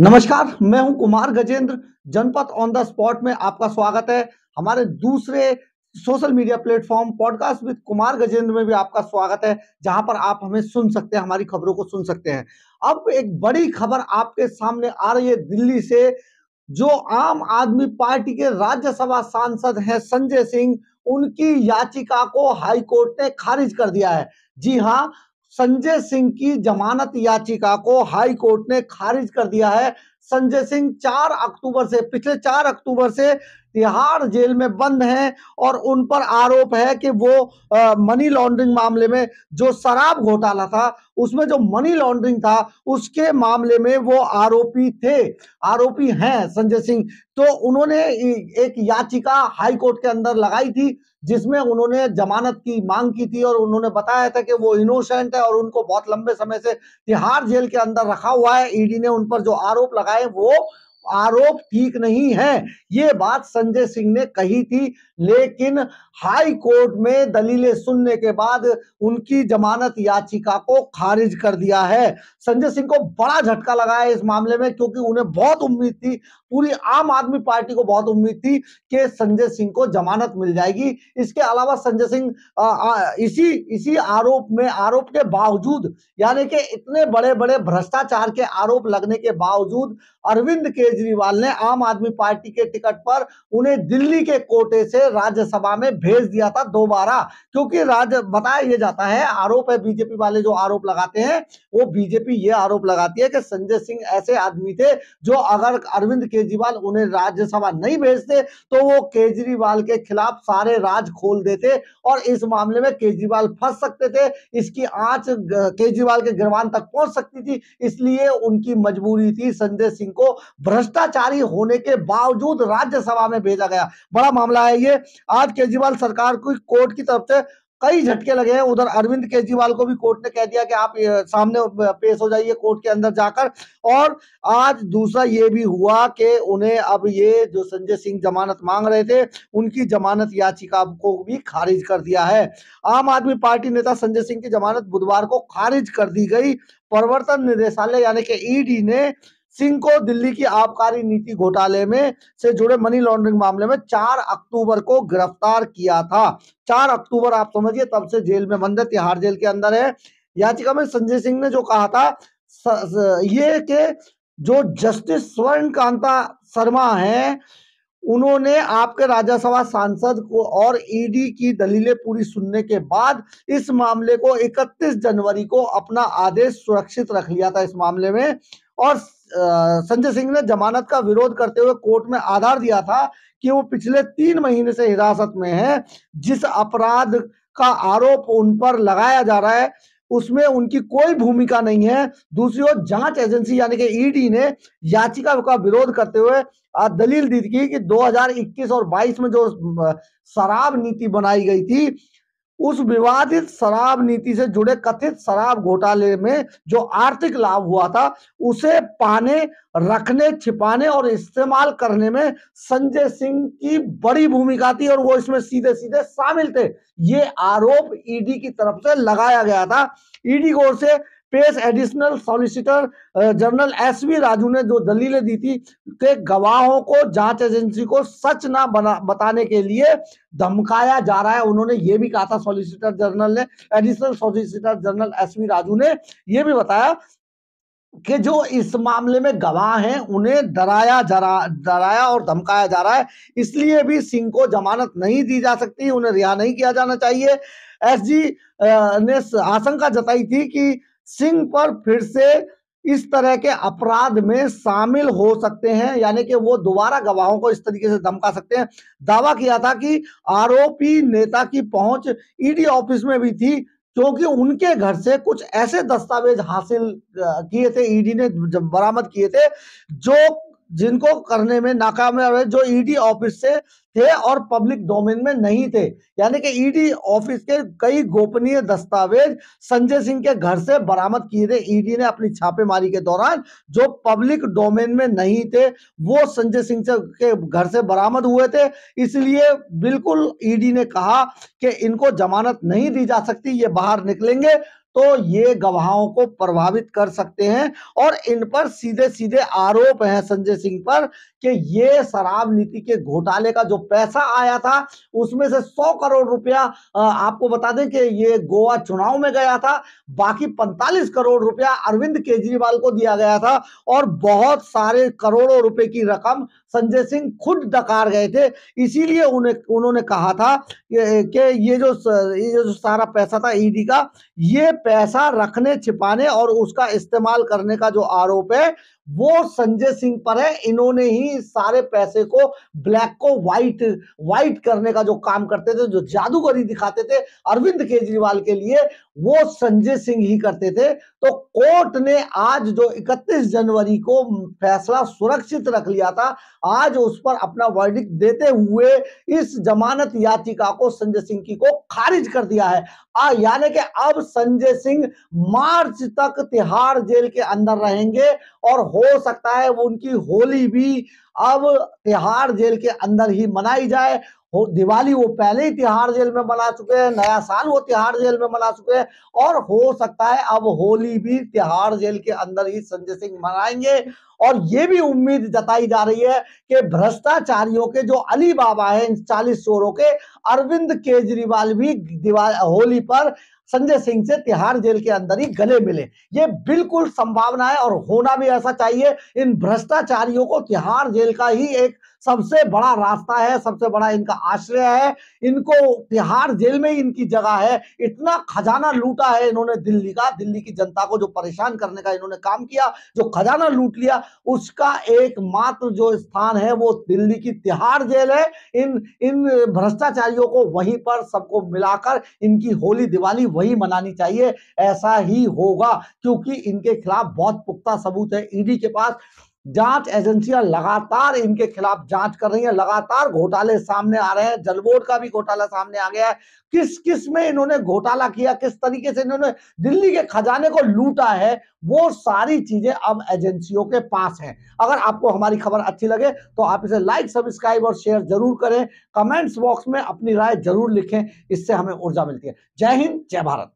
नमस्कार मैं हूं कुमार गजेंद्र जनपद ऑन द स्पॉट में आपका स्वागत है हमारे दूसरे social media platform podcast with Kumar Gajendra में भी आपका स्वागत है जहां पर आप हमें सुन सकते हैं हमारी खबरों को सुन सकते हैं अब एक बड़ी खबर आपके सामने आ रही है दिल्ली से जो आम आदमी पार्टी के राज्यसभा सांसद हैं संजय सिंह उनकी याचिका को हाईकोर्ट ने खारिज कर दिया है जी हाँ संजय सिंह की जमानत याचिका को हाई कोर्ट ने खारिज कर दिया है संजय सिंह चार अक्टूबर से पिछले चार अक्टूबर से तिहाड़ जेल में बंद हैं और उन पर आरोप है कि वो आ, मनी लॉन्ड्रिंग मामले में जो शराब घोटाला था उसमें जो मनी लॉन्ड्रिंग था उसके मामले में वो आरोपी थे आरोपी हैं संजय सिंह तो उन्होंने एक याचिका हाई कोर्ट के अंदर लगाई थी जिसमें उन्होंने जमानत की मांग की थी और उन्होंने बताया था कि वो इनोसेंट है और उनको बहुत लंबे समय से तिहाड़ जेल के अंदर रखा हुआ है ईडी ने उन पर जो आरोप लगाया vai, eu vou, आरोप ठीक नहीं है ये बात संजय सिंह ने कही थी लेकिन हाई कोर्ट में दलीलें सुनने के बाद उनकी जमानत याचिका को खारिज कर दिया है संजय सिंह को बड़ा झटका लगा है इस मामले में क्योंकि उन्हें बहुत उम्मीद थी पूरी आम आदमी पार्टी को बहुत उम्मीद थी कि संजय सिंह को जमानत मिल जाएगी इसके अलावा संजय सिंह इसी इसी आरोप में आरोप के बावजूद यानी कि इतने बड़े बड़े भ्रष्टाचार के आरोप लगने के बावजूद अरविंद के केजरीवाल ने आम आदमी पार्टी के टिकट पर उन्हें दिल्ली के कोटे से राज्यसभा में भेज दिया था दोबारा क्योंकि राज्य बताया यह जाता है आरोप है बीजेपी वाले जो आरोप लगाते हैं वो बीजेपी ये आरोप लगाती है कि संजय सिंह ऐसे आदमी थे जो अगर अरविंद केजरीवाल उन्हें राज्यसभा नहीं भेजते तो वो केजरीवाल के खिलाफ सारे राज खोल देते और इस मामले में केजरीवाल फंस सकते थे इसकी आंच केजरीवाल के गिरवान तक पहुंच सकती थी इसलिए उनकी मजबूरी थी संजय सिंह को भ्रष्ट भ्रष्टाचारी होने के बावजूद राज्यसभा में भेजा गया बड़ा मामला है ये आज केजरीवाल सरकार को कोर्ट की तरफ से कई झटके लगे हैं उधर अरविंद केजरीवाल को भी कोर्ट ने कह दिया कि आप सामने पेश हो जाइए कोर्ट के अंदर जाकर और आज दूसरा ये भी हुआ कि उन्हें अब ये जो संजय सिंह जमानत मांग रहे थे उनकी जमानत याचिका को भी खारिज कर दिया है आम आदमी पार्टी नेता संजय सिंह की जमानत बुधवार को खारिज कर दी गई प्रवर्तन निदेशालय यानी कि ईडी ने सिंह को दिल्ली की आबकारी नीति घोटाले में से जुड़े मनी लॉन्ड्रिंग मामले में 4 अक्टूबर को गिरफ्तार किया था 4 अक्टूबर आप समझिए तब से जेल में बंद है तिहाड़ जेल के अंदर है याचिका में संजय सिंह ने जो कहा था ये के जो जस्टिस स्वर्ण कांता शर्मा है उन्होंने आपके राज्यसभा सांसद को और ईडी e की दलीलें पूरी सुनने के बाद इस मामले को 31 जनवरी को अपना आदेश सुरक्षित रख लिया था इस मामले में और संजय सिंह ने जमानत का विरोध करते हुए कोर्ट में आधार दिया था कि वो पिछले तीन महीने से हिरासत में है जिस अपराध का आरोप उन पर लगाया जा रहा है उसमें उनकी कोई भूमिका नहीं है दूसरी ओर जांच एजेंसी यानी कि ईडी ने याचिका का विरोध करते हुए दलील दी थी कि 2021 और 22 में जो शराब नीति बनाई गई थी उस विवादित शराब नीति से जुड़े कथित शराब घोटाले में जो आर्थिक लाभ हुआ था उसे पाने रखने छिपाने और इस्तेमाल करने में संजय सिंह की बड़ी भूमिका थी और वो इसमें सीधे सीधे शामिल थे ये आरोप ईडी की तरफ से लगाया गया था ईडी की ओर से पेश additional solicitor general S V Raju ने जो दलीलें दी थी कि गवाहों को जांच एजेंसी को सच ना बना बताने के लिए धमकाया जा रहा है उन्होंने ये भी कहा था सॉलिसिटर जनरल ने additional solicitor general S V Raju ने यह भी बताया कि जो इस मामले में गवाह हैं उन्हें डराया जरा डराया और धमकाया जा रहा है इसलिए भी सिंह को जमानत नहीं दी जा सकती उन्हें रिहा नहीं किया जाना चाहिए एसजी uh, ने आशंका जताई थी कि सिंह पर फिर से इस तरह के अपराध में शामिल हो सकते हैं यानी कि वो दोबारा गवाहों को इस तरीके से धमका सकते हैं दावा किया था कि आरोपी नेता की पहुंच ईडी ऑफिस में भी थी क्योंकि उनके घर से कुछ ऐसे दस्तावेज हासिल किए थे ईडी ने बरामद किए थे जो जिनको करने में नाकाम रहे जो ईडी e ऑफिस से थे और पब्लिक डोमेन में नहीं थे यानी कि ईडी e ऑफिस के कई गोपनीय दस्तावेज संजय सिंह के घर से बरामद किए थे ईडी e ने अपनी छापेमारी के दौरान जो पब्लिक डोमेन में नहीं थे वो संजय सिंह के घर से बरामद हुए थे इसलिए बिल्कुल ईडी ने कहा कि इनको जमानत नहीं दी जा सकती ये बाहर निकलेंगे तो ये गवाहों को प्रभावित कर सकते हैं और इन पर सीधे सीधे आरोप है संजय सिंह पर कि ये शराब नीति के घोटाले का जो पैसा आया था उसमें से 100 करोड़ रुपया आपको बता दें कि ये गोवा चुनाव में गया था बाकी 45 करोड़ रुपया अरविंद केजरीवाल को दिया गया था और बहुत सारे करोड़ों रुपए की रकम संजय सिंह खुद डकार गए थे इसीलिए उन्हें उन्होंने कहा था कि ये जो ये जो सारा पैसा था ईडी का ये पैसा रखने छिपाने और उसका इस्तेमाल करने का जो आरोप है वो संजय सिंह पर है इन्होंने ही सारे पैसे को ब्लैक को व्हाइट व्हाइट करने का जो काम करते थे जो जादूगरी दिखाते थे अरविंद केजरीवाल के लिए वो संजय सिंह ही करते थे तो कोर्ट ने आज जो 31 जनवरी को फैसला सुरक्षित रख लिया था आज उस पर अपना वर्डिक देते हुए इस जमानत याचिका को संजय सिंह की को खारिज कर दिया है यानी कि अब संजय सिंह मार्च तक तिहाड़ जेल के अंदर रहेंगे और हो सकता है वो उनकी होली भी अब तिहाड़ जेल के अंदर ही मनाई जाए हो दिवाली वो पहले ही तिहाड़ जेल में मना चुके हैं नया साल वो तिहाड़ जेल में मना चुके हैं और हो सकता है अब होली भी तिहाड़ जेल के अंदर ही संजय सिंह मनाएंगे और ये भी उम्मीद जताई जा रही है कि भ्रष्टाचारियों के जो अली बाबा है चालीस चोरों के अरविंद केजरीवाल भी दिवाली होली पर संजय सिंह से तिहाड़ जेल के अंदर ही गले मिले ये बिल्कुल संभावना है और होना भी ऐसा चाहिए इन भ्रष्टाचारियों को तिहाड़ जेल का ही एक सबसे बड़ा रास्ता है सबसे बड़ा इनका आश्रय है इनको तिहाड़ जेल में ही इनकी जगह है इतना खजाना लूटा है इन्होंने दिल्ली का दिल्ली की जनता को जो परेशान करने का इन्होंने काम किया जो खजाना लूट लिया उसका एकमात्र जो स्थान है वो दिल्ली की तिहाड़ जेल है इन इन भ्रष्टाचारियों को वहीं पर सबको मिलाकर इनकी होली दिवाली वही मनानी चाहिए ऐसा ही होगा क्योंकि इनके खिलाफ बहुत पुख्ता सबूत है ईडी के पास जांच एजेंसियां लगातार इनके खिलाफ जांच कर रही हैं लगातार घोटाले सामने आ रहे हैं जल बोर्ड का भी घोटाला सामने आ गया है किस किस में इन्होंने घोटाला किया किस तरीके से इन्होंने दिल्ली के खजाने को लूटा है वो सारी चीजें अब एजेंसियों के पास हैं अगर आपको हमारी खबर अच्छी लगे तो आप इसे लाइक सब्सक्राइब और शेयर जरूर करें कमेंट्स बॉक्स में अपनी राय जरूर लिखें इससे हमें ऊर्जा मिलती है जय हिंद जय भारत